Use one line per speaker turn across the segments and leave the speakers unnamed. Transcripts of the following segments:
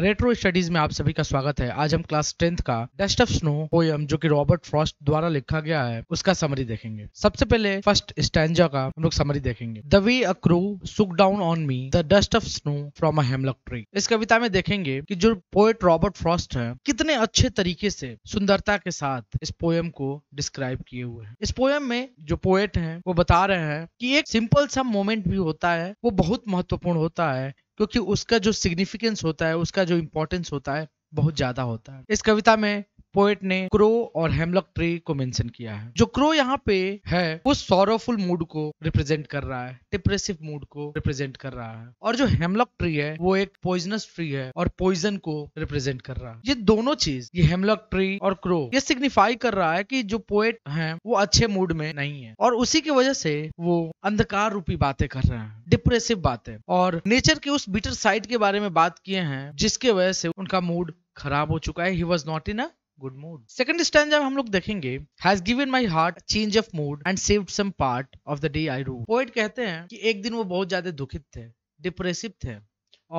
retro studies में आप सभी का स्वागत है आज हम क्लास टेंथ का डस्ट ऑफ स्नो पोयम जो कि रॉबर्ट फ्रॉस्ट द्वारा लिखा गया है उसका समरी देखेंगे सबसे पहले फर्स्ट स्टैंडा का हम लोग समरी देखेंगे the way a crow shook down on me the dust of snow from a hemlock tree इस कविता में देखेंगे कि जो पोएट रॉबर्ट फ्रॉस्ट है कितने अच्छे तरीके से सुंदरता के साथ इस पोयम को डिस्क्राइब किए हुए हैं इस पोयम में जो पोएट है वो बता रहे हैं कि एक सिंपल सा मोमेंट भी होता है वो बहुत महत्वपूर्ण होता है क्योंकि उसका जो सिग्निफिकेंस होता है उसका जो इम्पोर्टेंस होता है बहुत ज़्यादा होता है इस कविता में पोएट ने क्रो और हेमलक ट्री को मेंशन किया है जो क्रो यहाँ पे है वो सोरोफुल मूड को रिप्रेजेंट कर रहा है डिप्रेसिव मूड को रिप्रेजेंट कर रहा है और जो हेमलक ट्री है वो एक पॉइजनस ट्री है और पॉइजन को रिप्रेजेंट कर रहा है ये दोनों चीज ये हेमलक ट्री और क्रो ये सिग्निफाई कर रहा है कि जो पोएट है वो अच्छे मूड में नहीं है और उसी की वजह से वो अंधकार रूपी बातें कर रहे हैं डिप्रेसिव बातें और नेचर के उस बिटर साइड के बारे में बात किए हैं जिसके वजह से उनका मूड खराब हो चुका है he was not in a good mood second stanza हम लोग देखेंगे has given my heart change of mood and saved some part of the day आई रू पोइट कहते हैं कि एक दिन वो बहुत ज्यादा दुखित थे डिप्रेसिव थे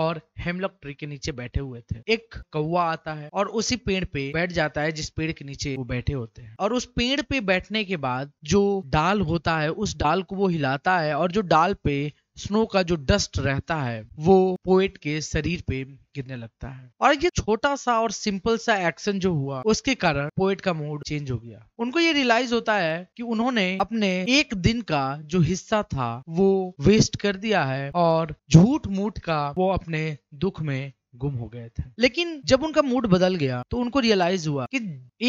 और हेमलॉक ट्री के नीचे बैठे हुए थे एक कौवा आता है और उसी पेड़ पे बैठ जाता है जिस पेड़ के नीचे वो बैठे होते हैं और उस पेड़ पे बैठने के बाद जो डाल होता है उस डाल को वो हिलाता है और जो डाल पे स्नो का जो डस्ट रहता है वो पोएट के शरीर पे गिरने लगता है और ये छोटा सा और सिंपल सा एक्शन जो हुआ उसके कारण पोएट का मूड चेंज हो गया उनको ये रियलाइज होता है कि उन्होंने अपने एक दिन का जो हिस्सा था वो वेस्ट कर दिया है और झूठ मूठ का वो अपने दुख में गुम हो गए थे लेकिन जब उनका मूड बदल गया तो उनको रियलाइज हुआ कि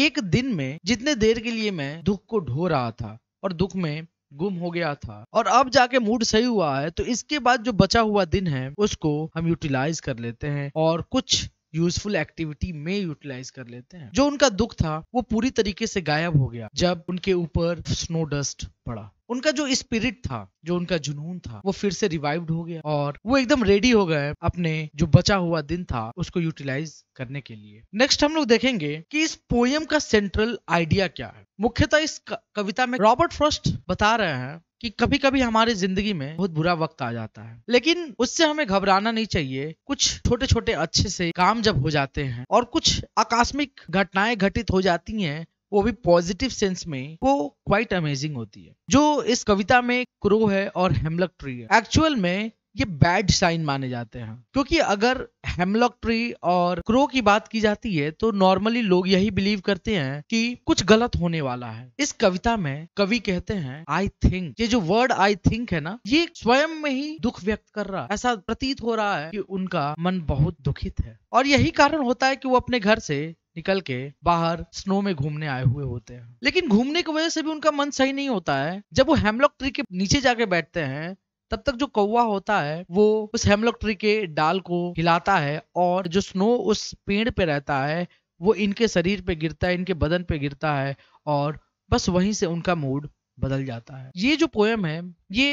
एक दिन में जितने देर के लिए मैं दुख को ढो रहा था और दुख में गुम हो गया था और अब जाके मूड सही हुआ है तो इसके बाद जो बचा हुआ दिन है उसको हम यूटिलाइज कर लेते हैं और कुछ यूजफुल एक्टिविटी में यूटिलाइज कर लेते हैं जो उनका दुख था वो पूरी तरीके से गायब हो गया जब उनके ऊपर स्नो डस्ट पड़ा उनका जो स्पिरिट था जो उनका जुनून था वो फिर से रिवाइव्ड हो गया और वो एकदम रेडी हो गए अपने जो बचा हुआ दिन था उसको यूटिलाइज करने के लिए नेक्स्ट हम लोग देखेंगे कि इस पोयम का सेंट्रल आइडिया क्या है मुख्यतः इस कविता में रॉबर्ट फर्स्ट बता रहे हैं कि कभी कभी हमारे जिंदगी में बहुत बुरा वक्त आ जाता है लेकिन उससे हमें घबराना नहीं चाहिए कुछ छोटे छोटे अच्छे से काम जब हो जाते हैं और कुछ आकस्मिक घटनाएं घटित हो जाती हैं वो भी पॉजिटिव सेंस में वो क्वाइट अमेजिंग होती है जो इस कविता में क्रो है और हेमलक ट्री है एक्चुअल में ये बैड साइन माने जाते हैं क्योंकि अगर हेमलॉक ट्री और क्रो की बात की जाती है तो नॉर्मली लोग यही बिलीव करते हैं कि कुछ गलत होने वाला है इस कविता में कवि कहते हैं आई थिंक ये जो वर्ड आई थिंक है ना ये स्वयं में ही दुख व्यक्त कर रहा है ऐसा प्रतीत हो रहा है कि उनका मन बहुत दुखित है और यही कारण होता है कि वो अपने घर से निकल के बाहर स्नो में घूमने आए हुए होते हैं लेकिन घूमने की वजह से भी उनका मन सही नहीं होता है जब वो हेमलॉक ट्री के नीचे जाके बैठते हैं तब तक जो कौवा होता है वो उस हेमलॉक ट्री के डाल को हिलाता है और जो स्नो उस पेड़ पे रहता है वो इनके शरीर पे गिरता है इनके बदन पे गिरता है और बस वहीं से उनका मूड बदल जाता है ये जो पोएम है ये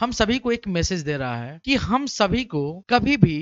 हम सभी को एक मैसेज दे रहा है कि हम सभी को कभी भी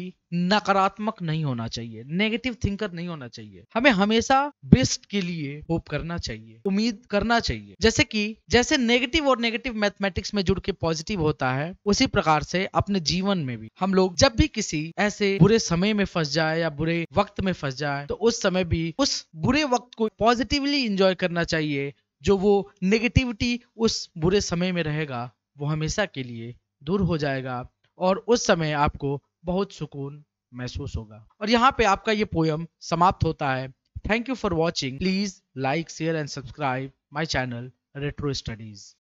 नकारात्मक नहीं होना चाहिए नेगेटिव थिंकर नहीं होना चाहिए हमें हमेशा बेस्ट के लिए होप करना चाहिए उम्मीद करना चाहिए जैसे कि जैसे नेगेटिव और नेगेटिव मैथमेटिक्स में जुड़ के पॉजिटिव होता है उसी प्रकार से अपने जीवन में भी हम लोग जब भी किसी ऐसे बुरे समय में फंस जाए या बुरे वक्त में फंस जाए तो उस समय भी उस बुरे वक्त को पॉजिटिवली इंजॉय करना चाहिए जो वो नेगेटिविटी उस बुरे समय में रहेगा वो हमेशा के लिए दूर हो जाएगा और उस समय आपको बहुत सुकून महसूस होगा और यहाँ पे आपका ये पोयम समाप्त होता है thank you for watching please like share and subscribe my channel retro studies